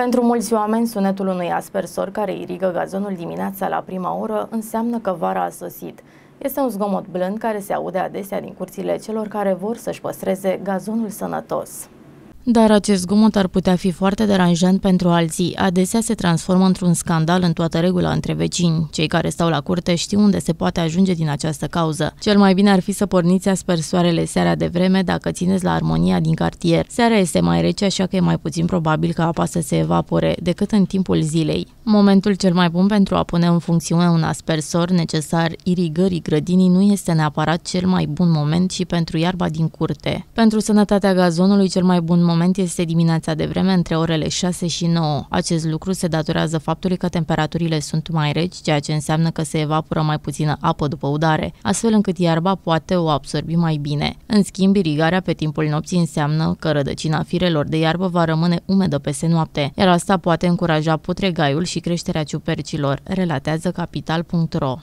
Pentru mulți oameni, sunetul unui aspersor care irigă gazonul dimineața la prima oră înseamnă că vara a sosit. Este un zgomot blând care se aude adesea din curțile celor care vor să-și păstreze gazonul sănătos. Dar acest zgomot ar putea fi foarte deranjant pentru alții. Adesea se transformă într-un scandal în toată regula între vecini. Cei care stau la curte știu unde se poate ajunge din această cauză. Cel mai bine ar fi să porniți asper soarele seara de vreme dacă țineți la armonia din cartier. Seara este mai rece, așa că e mai puțin probabil ca apa să se evapore decât în timpul zilei. Momentul cel mai bun pentru a pune în funcțiune un aspersor necesar irigării grădinii nu este neapărat cel mai bun moment și pentru iarba din curte. Pentru sănătatea gazonului, cel mai bun moment moment este dimineața de vreme între orele 6 și 9. Acest lucru se datorează faptului că temperaturile sunt mai reci, ceea ce înseamnă că se evaporă mai puțină apă după udare, astfel încât iarba poate o absorbi mai bine. În schimb, irigarea pe timpul nopții înseamnă că rădăcina firelor de iarbă va rămâne umedă peste noapte, iar asta poate încuraja putregaiul și creșterea ciupercilor, relatează capital.ro.